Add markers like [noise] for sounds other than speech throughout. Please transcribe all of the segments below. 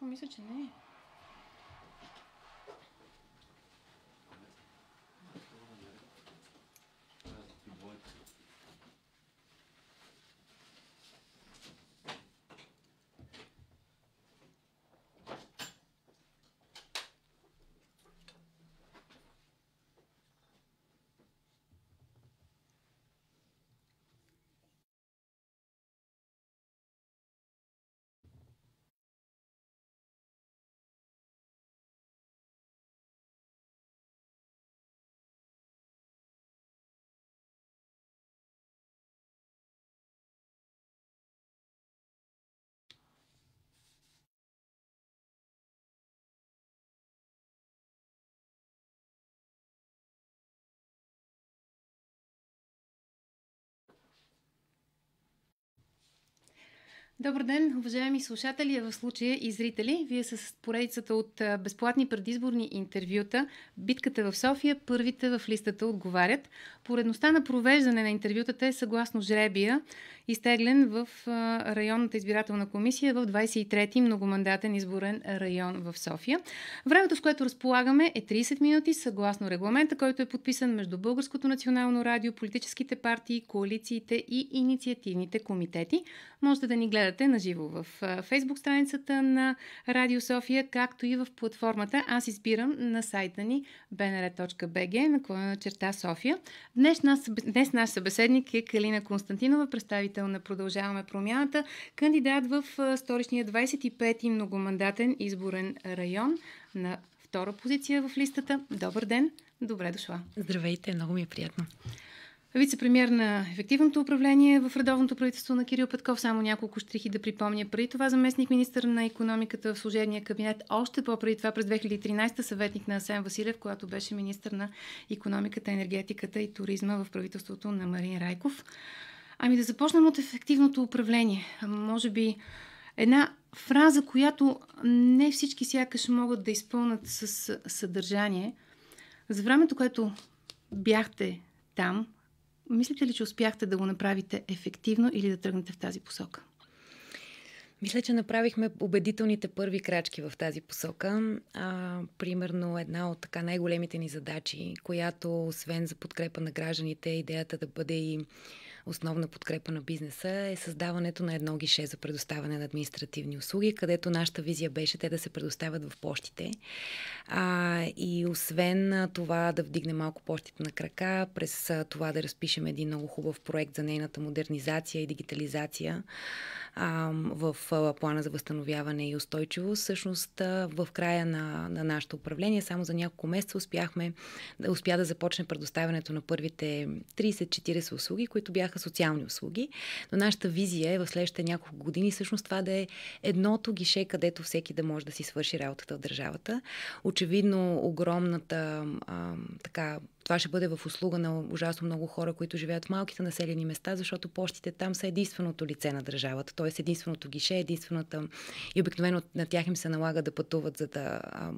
어, 미소 지네 Добър ден, уважаеми слушатели, в случая и зрители. Вие с поредицата от безплатни предизборни интервюта «Битката в София. Първите в листата отговарят». Поредността на провеждане на интервютата е съгласно жребия, изтеглен в районната избирателна комисия в 23-ти многомандатен изборен район в София. Времето, с което разполагаме е 30 минути, съгласно регламента, който е подписан между Българското национално радио, политическите партии, коалициите и инициативните комитети. Можете да ни гледате гледате на живо в фейсбук страницата на Радио София, както и в платформата Аз избирам на сайта ни bnr.bg на черта София. Днес, нас, днес наш събеседник е Калина Константинова, представител на Продължаваме промяната, кандидат в столичния 25-ти многомандатен изборен район на втора позиция в листата. Добър ден! Добре дошла! Здравейте! Много ми е приятно! Вице-премьер на ефективното управление в редовното правителство на Кирил Петков. Само няколко штрихи да припомня. Преди това заместник министър на економиката в служебния кабинет, още по-преди това през 2013 съветник на Асен Василев, която беше министър на економиката, енергетиката и туризма в правителството на Марин Райков. Ами да започнем от ефективното управление. Може би една фраза, която не всички сякаш могат да изпълнат с съдържание. За времето, което бяхте там, Мислите ли, че успяхте да го направите ефективно или да тръгнете в тази посока? Мисля, че направихме убедителните първи крачки в тази посока. А, примерно една от така най-големите ни задачи, която освен за подкрепа на гражданите, идеята да бъде и основна подкрепа на бизнеса е създаването на едно гише за предоставяне на административни услуги, където нашата визия беше те да се предоставят в почтите. А, и освен това да вдигне малко почтите на крака, през това да разпишем един много хубав проект за нейната модернизация и дигитализация, а, в а, плана за възстановяване и устойчивост. Всъщност а, в края на, на нашето управление, само за няколко месеца успяхме да успя да започне предоставянето на първите 30-40 услуги, които бяха социални услуги. Но нашата визия е в следващите няколко години всъщност това да е едното гише, където всеки да може да си свърши работата в държавата. Очевидно огромната а, така това ще бъде в услуга на ужасно много хора, които живеят в малките населени места, защото почтите там са единственото лице на държавата, т.е. единственото гише, единствената и обикновено на тях им се налага да пътуват, за да а,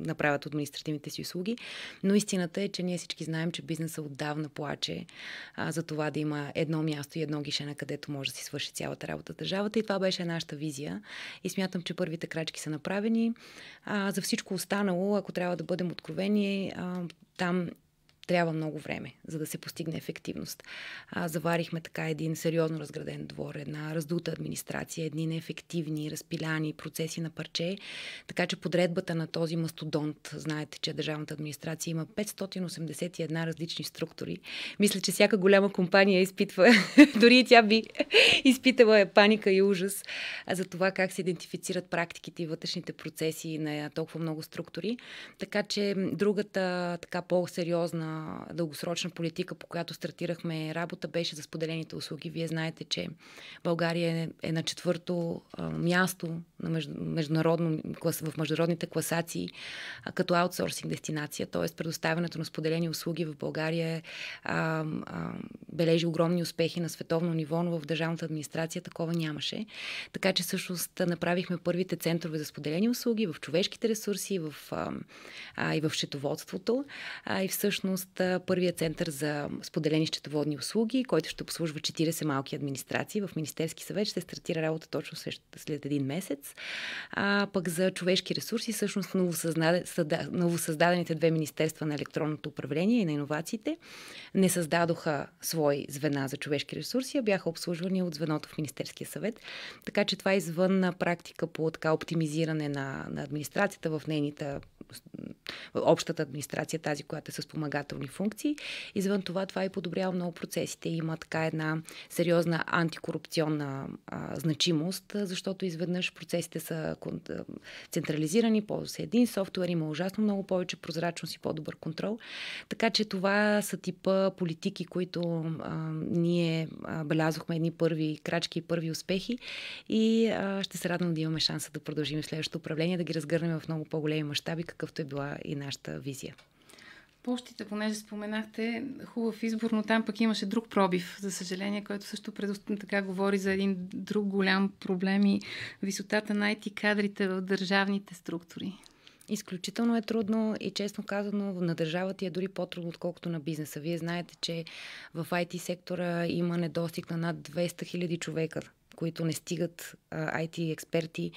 направят административните си услуги. Но истината е, че ние всички знаем, че бизнеса отдавна плаче а, за това да има едно място и едно гише, на където може да си свърши цялата работа държавата. И това беше нашата визия. И смятам, че първите крачки са направени. А, за всичко останало, ако трябва да бъдем откровени, а, там трябва много време, за да се постигне ефективност. А, заварихме така един сериозно разграден двор, една раздута администрация, едни неефективни, разпиляни процеси на парче. Така че подредбата на този мастодонт, знаете, че държавната администрация има 581 различни структури. Мисля, че всяка голяма компания изпитва, [laughs] дори тя би [laughs] изпитала е паника и ужас за това как се идентифицират практиките и вътрешните процеси на толкова много структури. Така че другата така по-сериозна дългосрочна политика, по която стартирахме работа, беше за споделените услуги. Вие знаете, че България е, е на четвърто място на международно, в международните класации като аутсорсинг дестинация, т.е. предоставянето на споделени услуги в България а, а, бележи огромни успехи на световно ниво, но в държавната администрация такова нямаше. Така че всъщност направихме първите центрове за споделени услуги в човешките ресурси, в, а, а, и в счетоводството. А, и всъщност всъщност първия център за споделени счетоводни услуги, който ще обслужва 40 малки администрации в Министерски съвет. Ще стартира работа точно след един месец. А пък за човешки ресурси, всъщност новосъздадените две министерства на електронното управление и на иновациите не създадоха свои звена за човешки ресурси, а бяха обслужвани от звеното в Министерския съвет. Така че това е извън практика по така оптимизиране на, на администрацията в нейните общата администрация, тази, която е с помагателни функции. Извън това, това и подобрява много процесите. Има така една сериозна антикорупционна а, значимост, защото изведнъж процесите са централизирани, ползва се един софтуер, има ужасно много повече прозрачност и по-добър контрол. Така че това са типа политики, които а, ние а, белязохме едни първи крачки и първи успехи и а, ще се радвам да имаме шанса да продължим в следващото управление, да ги разгърнем в много по-големи мащаби, какъв какъвто е била и нашата визия. Пощите, понеже споменахте, хубав избор, но там пък имаше друг пробив, за съжаление, който също предостан така говори за един друг голям проблем и висотата на IT кадрите в държавните структури. Изключително е трудно и честно казано на държавата е дори по-трудно, отколкото на бизнеса. Вие знаете, че в IT сектора има недостиг на над 200 000 човека които не стигат а, IT експерти,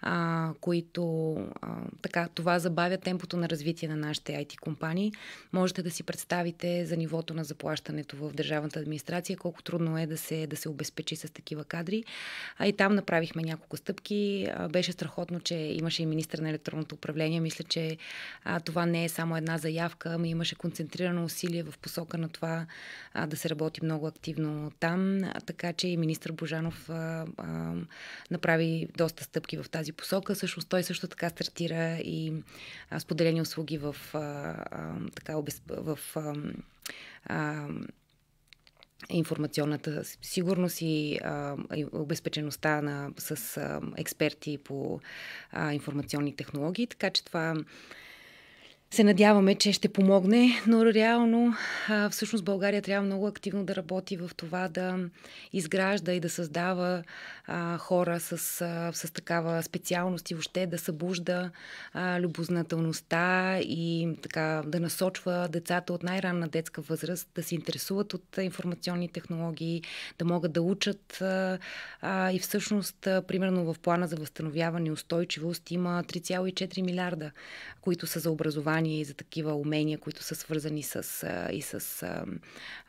а, които а, така това забавя темпото на развитие на нашите IT компании. Можете да си представите за нивото на заплащането в държавната администрация, колко трудно е да се, да се обезпечи с такива кадри. А и там направихме няколко стъпки. А, беше страхотно, че имаше и министър на електронното управление. Мисля, че а, това не е само една заявка, ами имаше концентрирано усилие в посока на това а, да се работи много активно там. А, така че и министър Божанов а, а, направи доста стъпки в тази посока. Също, той също така стартира и а, споделени услуги в, а, а, така, обез... в а, а, информационната сигурност и, а, и обезпечеността на, с а, експерти по а, информационни технологии. Така че това се надяваме, че ще помогне, но реално всъщност България трябва много активно да работи в това да изгражда и да създава хора с, с такава специалност и въобще да събужда любознателността и така да насочва децата от най-ранна детска възраст да се интересуват от информационни технологии, да могат да учат и всъщност примерно в плана за възстановяване и устойчивост има 3,4 милиарда, които са за образование образование и за такива умения, които са свързани с, и с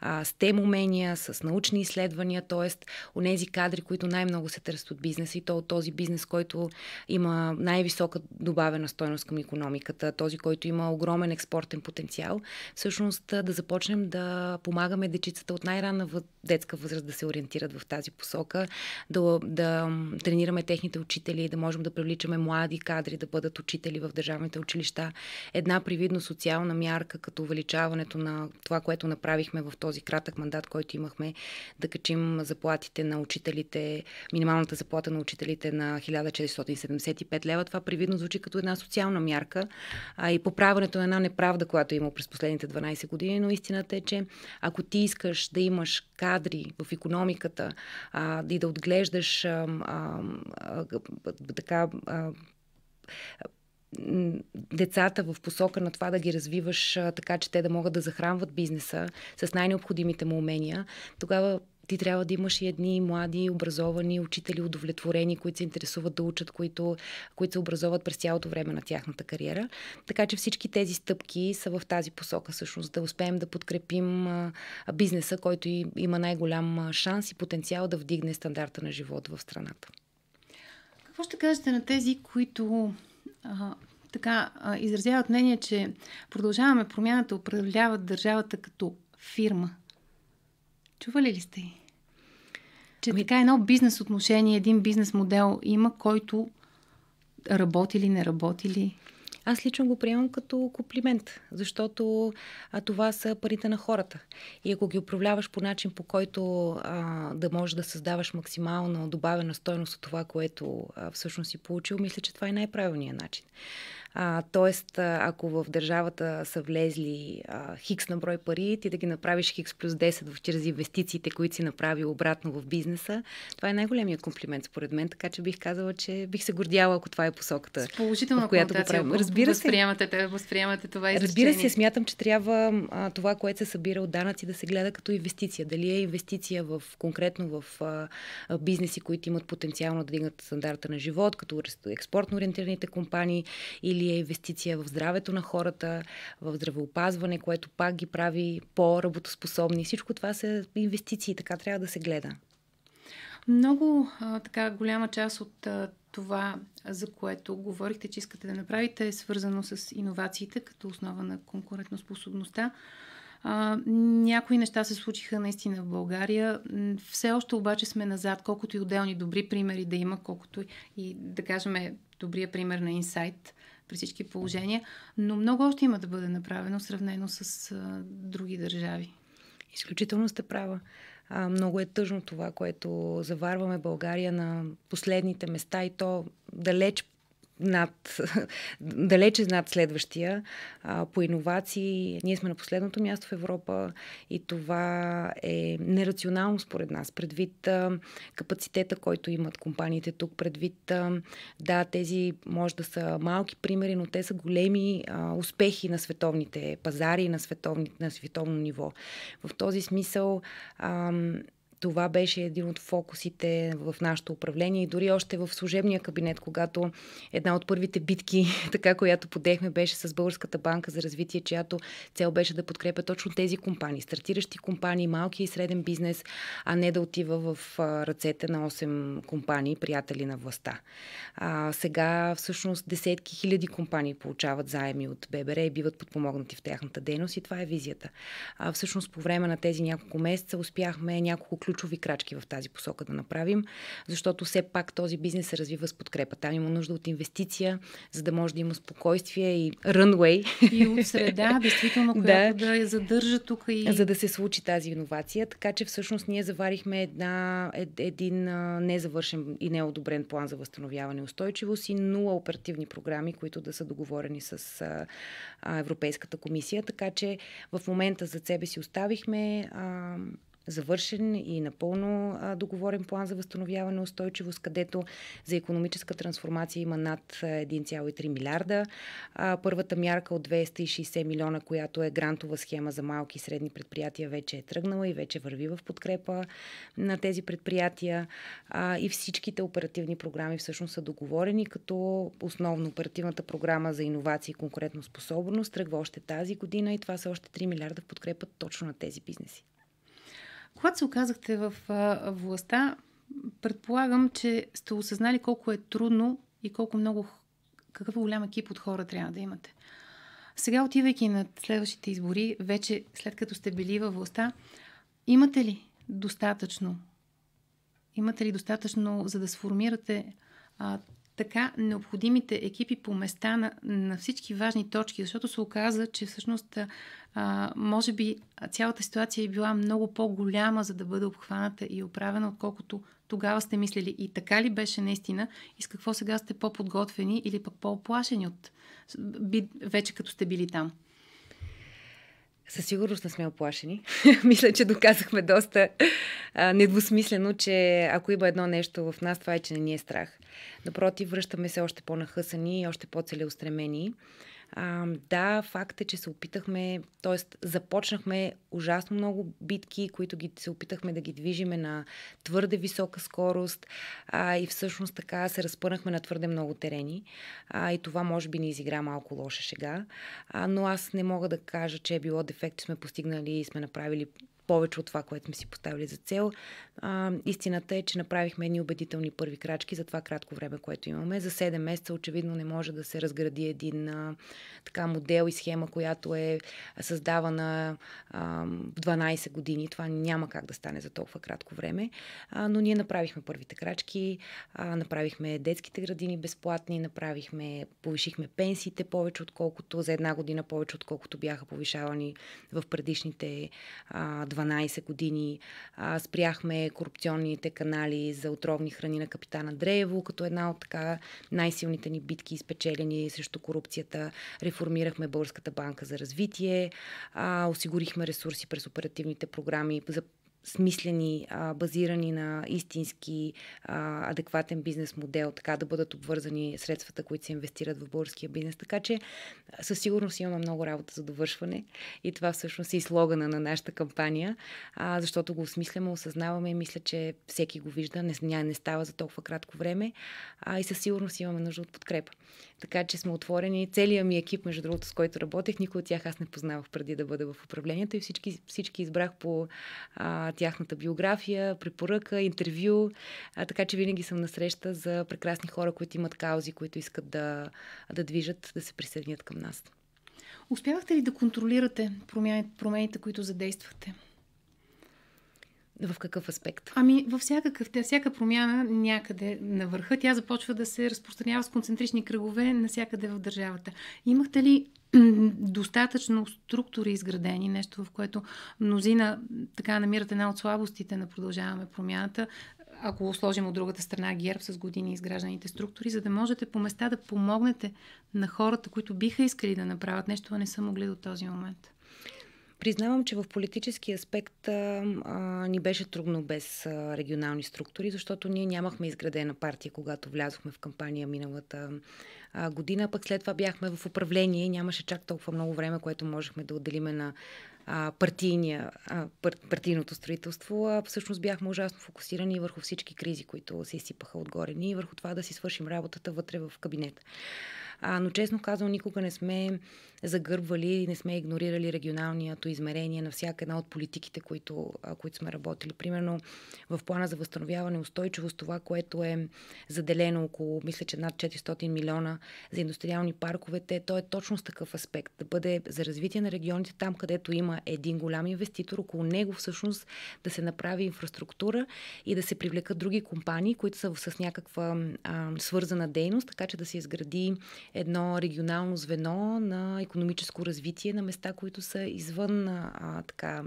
а, STEM умения, с научни изследвания, т.е. у нези кадри, които най-много се търсят от бизнеса и то от този бизнес, който има най-висока добавена стойност към економиката, този, който има огромен експортен потенциал, всъщност да започнем да помагаме дечицата от най-ранна детска възраст да се ориентират в тази посока, да, да тренираме техните учители, да можем да привличаме млади кадри да бъдат учители в държавните училища. Една една привидно социална мярка, като увеличаването на това, което направихме в този кратък мандат, който имахме, да качим заплатите на учителите, минималната заплата на учителите на 1475 лева. Това привидно звучи като една социална мярка а и поправането на една неправда, която е има през последните 12 години, но истината е, че ако ти искаш да имаш кадри в економиката а, и да отглеждаш а, а, а, така а, децата в посока на това да ги развиваш така, че те да могат да захранват бизнеса с най-необходимите му умения, тогава ти трябва да имаш и едни млади, образовани учители, удовлетворени, които се интересуват да учат, които, които се образоват през цялото време на тяхната кариера. Така че всички тези стъпки са в тази посока, всъщност, да успеем да подкрепим бизнеса, който има най-голям шанс и потенциал да вдигне стандарта на живот в страната. Какво ще кажете на тези, които така, изразяват мнение, че продължаваме промяната, управляват държавата като фирма. Чували ли сте? Че ами... така едно бизнес отношение, един бизнес модел има, който работи ли, не работи ли? Аз лично го приемам като комплимент, защото а, това са парите на хората. И ако ги управляваш по начин, по който а, да можеш да създаваш максимално добавена стойност от това, което а, всъщност си получил, мисля, че това е най-правилният начин. А, тоест, ако в държавата са влезли а, хикс на брой пари, ти да ги направиш хикс плюс 10 в, чрез инвестициите, които си направил обратно в бизнеса, това е най-големият комплимент според мен, така че бих казала, че бих се гордяла, ако това е посоката, С положителна която го правим. Разбира се, възприемате, възприемате това изречение. Разбира се, смятам, че трябва а, това, което се събира от данъци, да се гледа като инвестиция. Дали е инвестиция в, конкретно в а, бизнеси, които имат потенциално да дигнат стандарта на живот, като експортно ориентираните компании или е инвестиция в здравето на хората, в здравеопазване, което пак ги прави по-работоспособни. Всичко това са инвестиции, така трябва да се гледа. Много а, така голяма част от а, това, за което говорихте, че искате да направите, е свързано с иновациите като основа на конкурентоспособността. А, някои неща се случиха наистина в България. Все още обаче сме назад, колкото и отделни добри примери да има, колкото и, да кажем, добрия пример на инсайт – при всички положения, но много още има да бъде направено, сравнено с а, други държави. Изключително сте права. А, много е тъжно това, което заварваме България на последните места и то далеч над, [laughs] далече над следващия а, по иновации. Ние сме на последното място в Европа и това е нерационално според нас, предвид а, капацитета, който имат компаниите тук, предвид а, да, тези може да са малки примери, но те са големи а, успехи на световните пазари, на, световни, на световно ниво. В този смисъл а, това беше един от фокусите в нашето управление и дори още в служебния кабинет, когато една от първите битки, [laughs] така която подехме, беше с Българската банка за развитие, чиято цел беше да подкрепя точно тези компании, стартиращи компании, малки и среден бизнес, а не да отива в ръцете на 8 компании, приятели на властта. А, сега всъщност десетки хиляди компании получават заеми от ББР и биват подпомогнати в тяхната дейност и това е визията. А, всъщност по време на тези няколко месеца успяхме няколко ключови крачки в тази посока да направим, защото все пак този бизнес се развива с подкрепа. Там има нужда от инвестиция, за да може да има спокойствие и рънвей. И от среда, [laughs] действително, която да, да я задържа тук. И... За да се случи тази иновация. Така че всъщност ние заварихме една, ед, един незавършен и неодобрен план за възстановяване и устойчивост и нула оперативни програми, които да са договорени с Европейската комисия. Така че в момента за себе си оставихме завършен и напълно договорен план за възстановяване на устойчивост, където за економическа трансформация има над 1,3 милиарда. Първата мярка от 260 милиона, която е грантова схема за малки и средни предприятия, вече е тръгнала и вече върви в подкрепа на тези предприятия. И всичките оперативни програми всъщност са договорени, като основно оперативната програма за иновации и конкурентоспособност тръгва още тази година и това са още 3 милиарда в подкрепа точно на тези бизнеси. Когато се оказахте в а, властта, предполагам, че сте осъзнали колко е трудно и колко много, какъв е голям екип от хора трябва да имате. Сега, отивайки на следващите избори, вече след като сте били във властта, имате ли достатъчно? Имате ли достатъчно, за да сформирате а, така необходимите екипи по места на, на всички важни точки, защото се оказа, че всъщност а, може би цялата ситуация е била много по-голяма, за да бъде обхваната и оправена, отколкото тогава сте мислили. И така ли беше наистина? И с какво сега сте по-подготвени или пък по-оплашени от, вече като сте били там? Със сигурност не сме оплашени. [laughs] Мисля, че доказахме доста недвусмислено, че ако има едно нещо в нас, това е, че не ни е страх. Напротив, връщаме се още по-нахъсани и още по-целеустремени. А, да, факт е, че се опитахме, т.е. започнахме ужасно много битки, които ги, се опитахме да ги движиме на твърде висока скорост а, и всъщност така се разпънахме на твърде много терени. А, и това може би ни изигра малко лоша шега. А, но аз не мога да кажа, че е било дефект, че сме постигнали и сме направили повече от това, което сме си поставили за цел. А, истината е, че направихме едни убедителни първи крачки за това кратко време, което имаме. За 7 месеца очевидно не може да се разгради един а, така модел и схема, която е създавана а, 12 години. Това няма как да стане за толкова кратко време. А, но ние направихме първите крачки, а, направихме детските градини безплатни, направихме, повишихме пенсиите повече отколкото за една година повече отколкото бяха повишавани в предишните а, 12 години а, спряхме корупционните канали за отровни храни на капитана Дреево, като една от така най-силните ни битки, изпечелени срещу корупцията. Реформирахме Българската банка за развитие, а, осигурихме ресурси през оперативните програми за смислени, а, базирани на истински а, адекватен бизнес модел, така да бъдат обвързани средствата, които се инвестират в българския бизнес. Така че със сигурност имаме много работа за довършване и това всъщност е и слогана на нашата кампания, а, защото го осмисляме, осъзнаваме и мисля, че всеки го вижда, не, не става за толкова кратко време а, и със сигурност имаме нужда от подкрепа. Така че сме отворени. Целият ми екип, между другото, с който работех, никой от тях аз не познавах преди да бъда в управлението и всички, всички избрах по а, тяхната биография, препоръка, интервю. А, така че винаги съм насреща за прекрасни хора, които имат каузи, които искат да, да движат, да се присъединят към нас. Успявахте ли да контролирате промените, които задействахте? В какъв аспект? Ами, във всякакъв. Тя, всяка промяна някъде на върха, тя започва да се разпространява с концентрични кръгове навсякъде в държавата. Имахте ли достатъчно структури изградени, нещо в което мнозина така намират една от слабостите на продължаваме промяната, ако сложим от другата страна ГЕРБ с години изгражданите структури, за да можете по места да помогнете на хората, които биха искали да направят нещо, а не са могли до този момент. Признавам, че в политически аспект а, а, ни беше трудно без а, регионални структури, защото ние нямахме изградена партия, когато влязохме в кампания миналата а, година. Пък след това бяхме в управление и нямаше чак толкова много време, което можехме да отделиме на а, партийния, а, пар, партийното строителство. А, всъщност бяхме ужасно фокусирани върху всички кризи, които се изсипаха отгоре ни и върху това да си свършим работата вътре в кабинета. А, но честно казвам, никога не сме загърбвали, не сме игнорирали регионалното измерение на всяка една от политиките, които, а, които сме работили. Примерно в плана за възстановяване устойчивост, това, което е заделено около, мисля, че над 400 милиона за индустриални парковете, то е точно с такъв аспект. Да бъде за развитие на регионите там, където има един голям инвеститор, около него всъщност да се направи инфраструктура и да се привлекат други компании, които са с някаква а, свързана дейност, така че да се изгради едно регионално звено на економическо развитие на места, които са извън а, така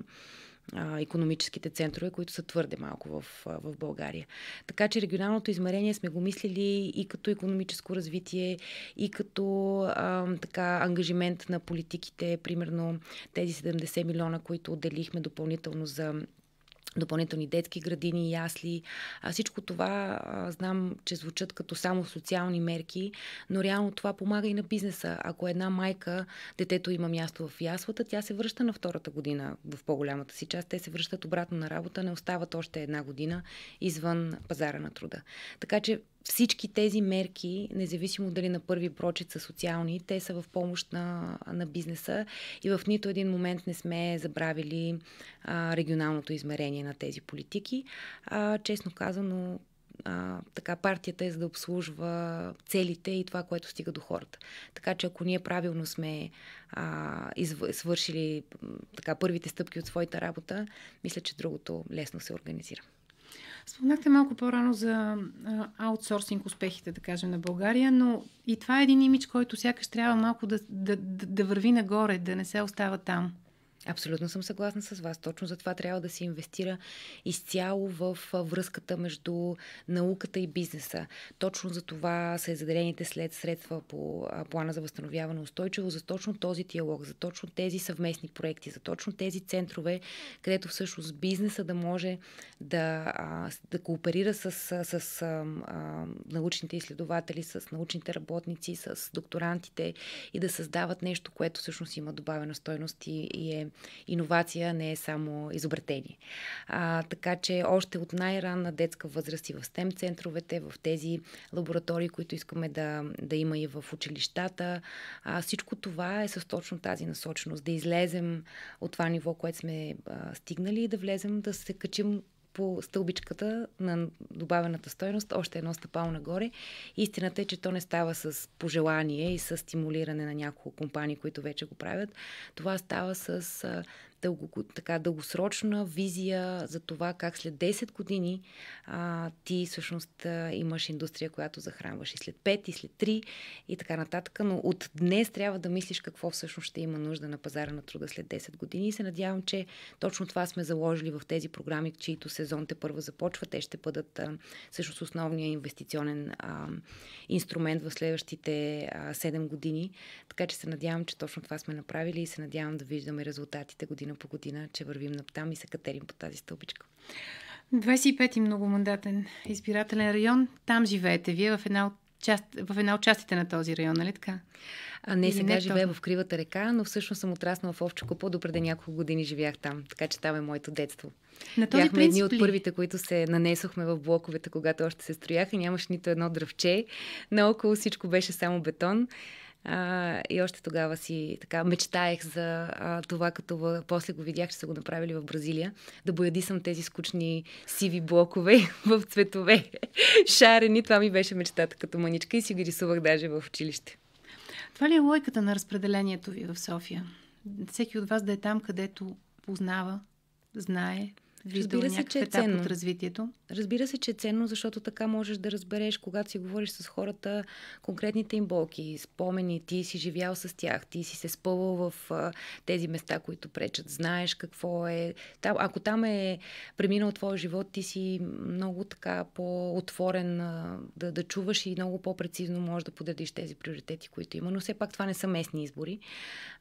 економическите центрове, които са твърде малко в, в България. Така че регионалното измерение сме го мислили и като економическо развитие, и като а, така, ангажимент на политиките, примерно тези 70 милиона, които отделихме допълнително за допълнителни детски градини, ясли. А всичко това а, знам, че звучат като само социални мерки, но реално това помага и на бизнеса. Ако една майка, детето има място в яслата, тя се връща на втората година в по-голямата си част. Те се връщат обратно на работа, не остават още една година извън пазара на труда. Така че всички тези мерки, независимо дали на първи прочит са социални, те са в помощ на, на бизнеса и в нито един момент не сме забравили а, регионалното измерение на тези политики. А, честно казано, а, така партията е за да обслужва целите и това, което стига до хората. Така че ако ние правилно сме а, изв... свършили така, първите стъпки от своята работа, мисля, че другото лесно се организира. Спомнахте малко по-рано за аутсорсинг успехите, да кажем, на България, но и това е един имидж, който сякаш трябва малко да, да, да, да върви нагоре, да не се остава там. Абсолютно съм съгласна с вас. Точно за това трябва да се инвестира изцяло в връзката между науката и бизнеса. Точно за това са заделените след средства по плана за възстановяване устойчиво, за точно този диалог, за точно тези съвместни проекти, за точно тези центрове, където всъщност бизнеса да може да, да кооперира с, с, с а, научните изследователи, с научните работници, с докторантите и да създават нещо, което всъщност има добавена стойност и, и е иновация не е само изобретение. А, така че още от най-ранна детска възраст и в STEM центровете, в тези лаборатории, които искаме да, да има и в училищата, а, всичко това е с точно тази насоченост. Да излезем от това ниво, което сме а, стигнали и да влезем, да се качим по стълбичката на добавената стойност, още едно стъпало нагоре. Истината е, че то не става с пожелание и с стимулиране на няколко компании, които вече го правят. Това става с дълго, така, дългосрочна визия за това как след 10 години а, ти всъщност а, имаш индустрия, която захранваш и след 5, и след 3 и така нататък. Но от днес трябва да мислиш какво всъщност ще има нужда на пазара на труда след 10 години и се надявам, че точно това сме заложили в тези програми, чието сезон те първо започва. Те ще бъдат а, всъщност основния инвестиционен а, инструмент в следващите а, 7 години. Така че се надявам, че точно това сме направили и се надявам да виждаме резултатите години година по година, че вървим там и се катерим по тази стълбичка. 25-ти многомандатен избирателен район. Там живеете вие в една от част, в една от частите на този район, нали така? А не, Или сега не живея в Кривата река, но всъщност съм отраснала в Овче купо. Добре, да няколко години живях там, така че там е моето детство. На този Бяхме принцип, едни от първите, които се нанесохме в блоковете, когато още се строяха. Нямаше нито едно дръвче. Наоколо всичко беше само бетон. А, и още тогава си така мечтаех за а, това, като в... после го видях, че са го направили в Бразилия, да боядисам тези скучни сиви блокове [laughs] в цветове, [laughs] шарени. Това ми беше мечтата като маничка и си ги рисувах даже в училище. Това ли е лойката на разпределението ви в София? Всеки от вас да е там, където познава, знае, вижда е някакъв етап от развитието. Разбира се, че е ценно, защото така можеш да разбереш, когато си говориш с хората, конкретните им болки, спомени, ти си живял с тях, ти си се спъвал в а, тези места, които пречат, знаеш какво е. Там, ако там е преминал твоя живот, ти си много така по-отворен а, да, да чуваш и много по-прецизно можеш да подредиш тези приоритети, които има. Но все пак това не са местни избори.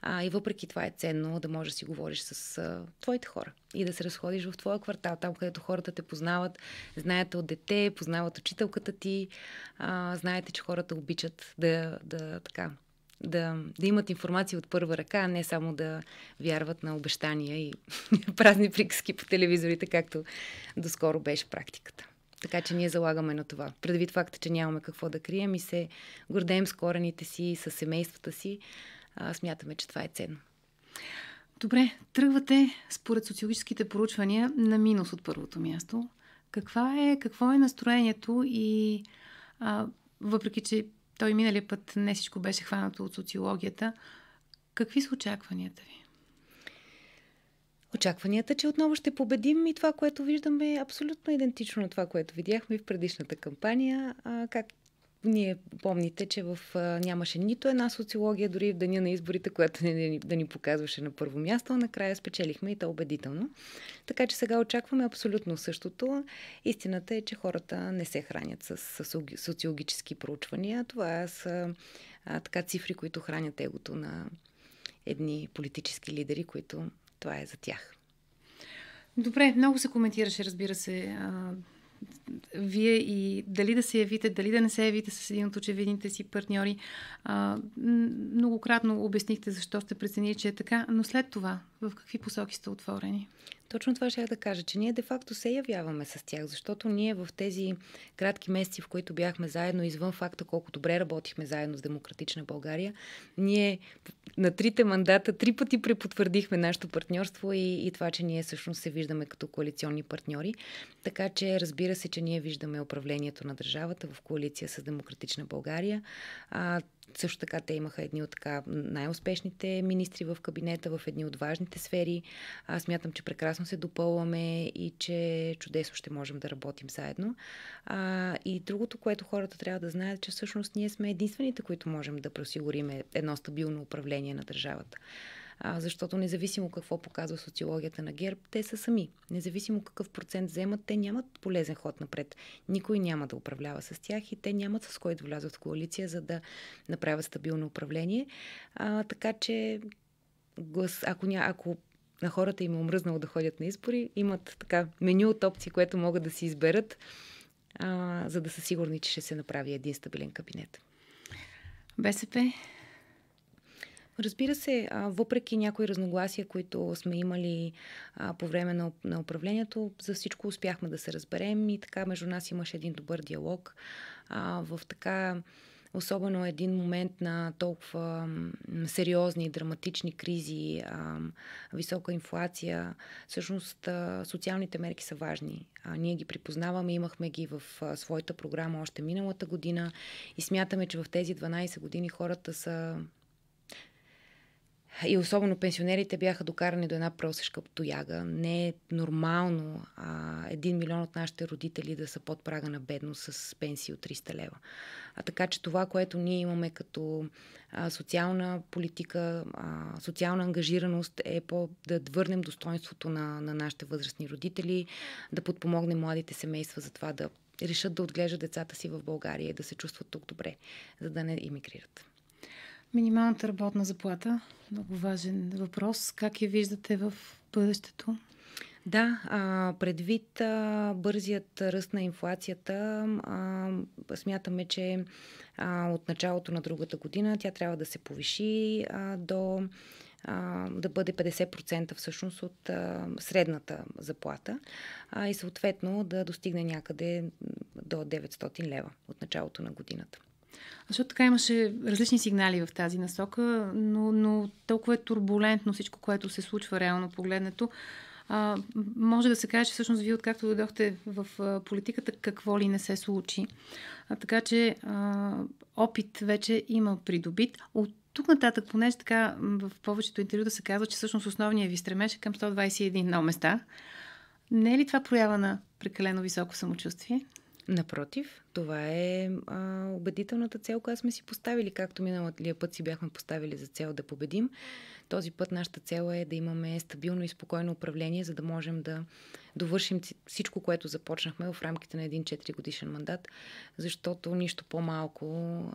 А, и въпреки това е ценно да можеш да си говориш с а, твоите хора и да се разходиш в твоя квартал, там където хората те познават знаете от дете, познават учителката ти, а, знаете, че хората обичат да, да, така, да, да имат информация от първа ръка, а не само да вярват на обещания и [laughs] празни приказки по телевизорите, както доскоро беше практиката. Така че ние залагаме на това. Предвид факта, че нямаме какво да крием и се гордеем с корените си, с семействата си, а, смятаме, че това е ценно. Добре, тръгвате според социологическите поручвания на минус от първото място. Каква е, какво е настроението и а, въпреки, че той миналия път не всичко беше хванато от социологията, какви са очакванията ви? Очакванията, че отново ще победим и това, което виждаме е абсолютно идентично на това, което видяхме в предишната кампания. А, как ние помните, че в, а, нямаше нито една социология, дори в деня на изборите, която не, не, да ни показваше на първо място, а накрая спечелихме и то убедително. Така че сега очакваме абсолютно същото. Истината е, че хората не се хранят с, с социологически проучвания. Това са а, така цифри, които хранят егото на едни политически лидери, които това е за тях. Добре, много се коментираше, разбира се, вие и дали да се явите, дали да не се явите с един от очевидните си партньори. А, многократно обяснихте защо сте преценили, че е така, но след това в какви посоки сте отворени? Точно това ще я да кажа, че ние де-факто се явяваме с тях, защото ние в тези кратки месеци, в които бяхме заедно, извън факта колко добре работихме заедно с Демократична България, ние на трите мандата три пъти препотвърдихме нашето партньорство и, и това, че ние всъщност се виждаме като коалиционни партньори. Така че разбира се, че ние виждаме управлението на държавата в коалиция с Демократична България. А, също така те имаха едни от така най-успешните министри в кабинета, в едни от важните сфери. Аз смятам, че прекрасно се допълваме и че чудесно ще можем да работим заедно. А, и другото, което хората трябва да знаят, че всъщност ние сме единствените, които можем да просигуриме едно стабилно управление на държавата. А, защото независимо какво показва социологията на ГЕРБ, те са сами. Независимо какъв процент вземат, те нямат полезен ход напред. Никой няма да управлява с тях и те нямат с кой да влязат в коалиция, за да направят стабилно управление. А, така че глас, ако, ня, ако на хората им е омръзнало да ходят на избори, имат така меню от опции, което могат да си изберат, а, за да са сигурни, че ще се направи един стабилен кабинет. БСП Разбира се, въпреки някои разногласия, които сме имали по време на, управлението, за всичко успяхме да се разберем и така между нас имаше един добър диалог. в така особено един момент на толкова сериозни, драматични кризи, висока инфлация, всъщност социалните мерки са важни. Ние ги припознаваме, имахме ги в своята програма още миналата година и смятаме, че в тези 12 години хората са и особено пенсионерите бяха докарани до една просешка тояга. Не е нормално а, един милион от нашите родители да са под прага на бедност с пенсии от 300 лева. А така че това, което ние имаме като а, социална политика, а, социална ангажираност е по да върнем достоинството на, на нашите възрастни родители, да подпомогнем младите семейства за това да решат да отглеждат децата си в България и да се чувстват тук добре, за да не иммигрират. Минималната работна заплата. Много важен въпрос. Как я виждате в бъдещето? Да, предвид бързият ръст на инфлацията, смятаме, че от началото на другата година тя трябва да се повиши до да бъде 50% всъщност от средната заплата и съответно да достигне някъде до 900 лева от началото на годината. Защото така имаше различни сигнали в тази насока, но, но толкова е турбулентно всичко, което се случва реално погледнато. А, може да се каже, че всъщност вие откакто дойдохте в а, политиката, какво ли не се случи. А, така че а, опит вече има придобит. От тук нататък, понеже така в повечето интервюта се казва, че всъщност основният ви стремеж е към 121 на места. Не е ли това проява на прекалено високо самочувствие? Напротив, това е а, убедителната цел, която сме си поставили, както миналия път си бяхме поставили за цел да победим. Този път нашата цел е да имаме стабилно и спокойно управление, за да можем да довършим всичко, което започнахме в рамките на един 4 годишен мандат, защото нищо по-малко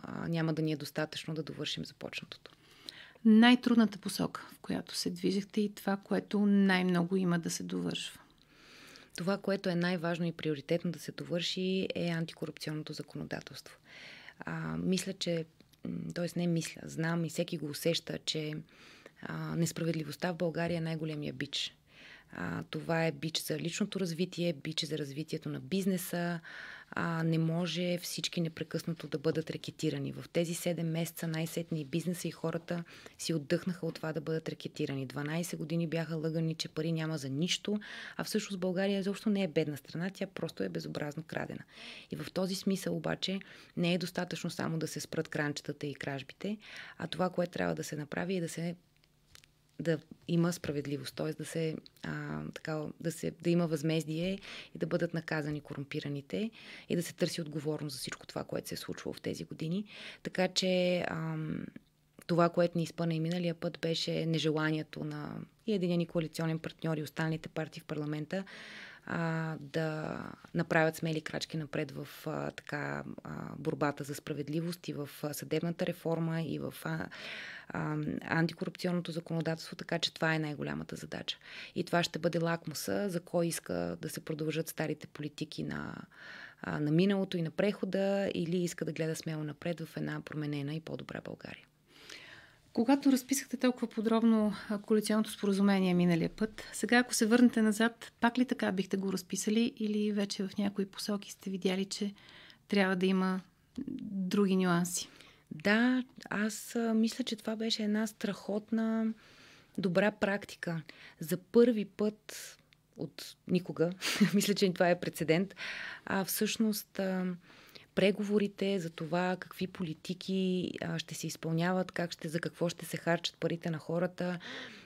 а, няма да ни е достатъчно да довършим започнатото най-трудната посока, в която се движихте и това, което най-много има да се довършва? Това, което е най-важно и приоритетно да се довърши е антикорупционното законодателство. А, мисля, че, т.е. не мисля, знам и всеки го усеща, че а, несправедливостта в България е най-големия бич а, това е бич за личното развитие, бич за развитието на бизнеса. А, не може всички непрекъснато да бъдат рекетирани. В тези 7 месеца най-сетни бизнеса и хората си отдъхнаха от това да бъдат рекетирани. 12 години бяха лъгани, че пари няма за нищо, а всъщност България изобщо не е бедна страна, тя просто е безобразно крадена. И в този смисъл обаче не е достатъчно само да се спрат кранчетата и кражбите, а това, което трябва да се направи е да се да има справедливост, т.е. да се, а, така, да се да има възмездие и да бъдат наказани корумпираните и да се търси отговорност за всичко това, което се е случвало в тези години. Така че а, това, което ни изпъна и миналия път, беше нежеланието на и единени коалиционен партньор и останалите партии в парламента а, да направят смели крачки напред в а, така а, борбата за справедливост и в съдебната реформа и в а, а, антикорупционното законодателство, така че това е най-голямата задача. И това ще бъде лакмуса за кой иска да се продължат старите политики на на миналото и на прехода или иска да гледа смело напред в една променена и по-добра България. Когато разписахте толкова подробно коалиционното споразумение миналия път, сега ако се върнете назад, пак ли така бихте го разписали или вече в някои посоки сте видяли, че трябва да има други нюанси? Да, аз мисля, че това беше една страхотна добра практика. За първи път от никога, [laughs] мисля, че това е прецедент, а всъщност преговорите за това какви политики а, ще се изпълняват, как ще, за какво ще се харчат парите на хората,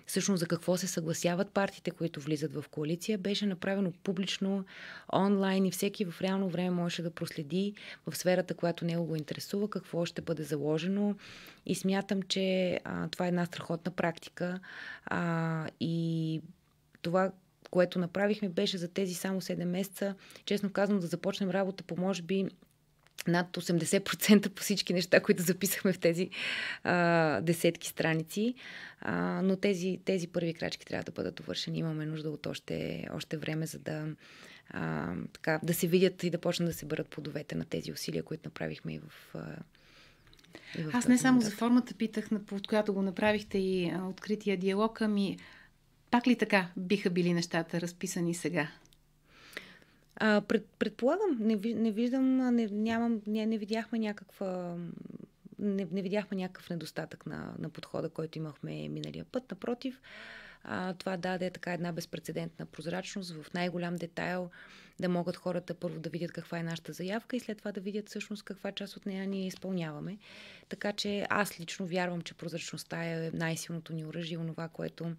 всъщност за какво се съгласяват партиите, които влизат в коалиция, беше направено публично, онлайн и всеки в реално време можеше да проследи в сферата, която него го интересува, какво ще бъде заложено. И смятам, че а, това е една страхотна практика а, и това, което направихме, беше за тези само 7 месеца, честно казвам, да започнем работа по, може би, над 80% по всички неща, които записахме в тези а, десетки страници. А, но тези, тези първи крачки трябва да бъдат довършени. Имаме нужда от още, още време, за да, а, така, да се видят и да почнат да се бърят плодовете на тези усилия, които направихме и в. А, и в Аз не само за формата питах, от която го направихте и а, открития диалог, ами пак ли така биха били нещата разписани сега? А, пред, предполагам, не, не виждам, не, нямам, не, не видяхме някаква не, не видяхме някакъв недостатък на, на подхода, който имахме миналия път. Напротив, а, това даде така една безпредседентна прозрачност в най-голям детайл. А, да могат хората първо да видят каква е нашата заявка и след това да видят всъщност каква част от нея ние изпълняваме. Така че аз лично вярвам, че прозрачността е най-силното ни оръжие, онова, което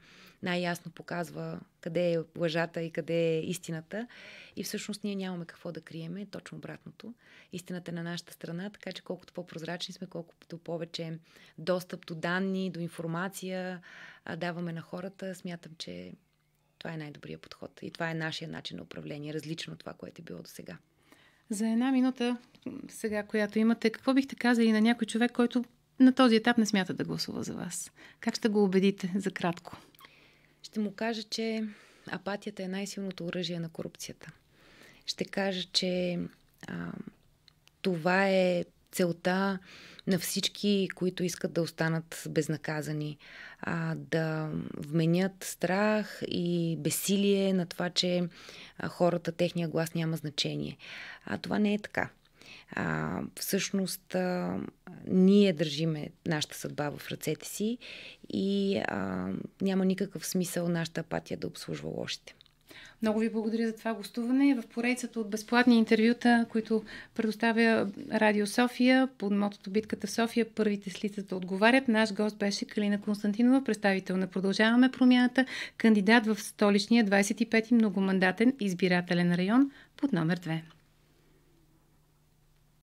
най-ясно показва къде е лъжата и къде е истината. И всъщност ние нямаме какво да криеме, точно обратното. Истината е на нашата страна, така че колкото по-прозрачни сме, колкото повече достъп до данни, до информация даваме на хората, смятам, че това е най-добрият подход. И това е нашия начин на управление, различно от това, което е било до сега. За една минута, сега, която имате, какво бихте казали на някой човек, който на този етап не смята да гласува за вас? Как ще го убедите за кратко? Ще му кажа, че апатията е най-силното оръжие на корупцията. Ще кажа, че а, това е целта на всички, които искат да останат безнаказани, а, да вменят страх и бесилие на това, че хората, техния глас няма значение. А това не е така. А, всъщност, а, ние държиме нашата съдба в ръцете си и а, няма никакъв смисъл нашата апатия да обслужва лошите. Много ви благодаря за това гостуване. В поредицата от безплатни интервюта, които предоставя Радио София под мотото Битката София, първите с лицата отговарят. Наш гост беше Калина Константинова, представител на Продължаваме промяната, кандидат в столичния 25-ти многомандатен избирателен район под номер 2.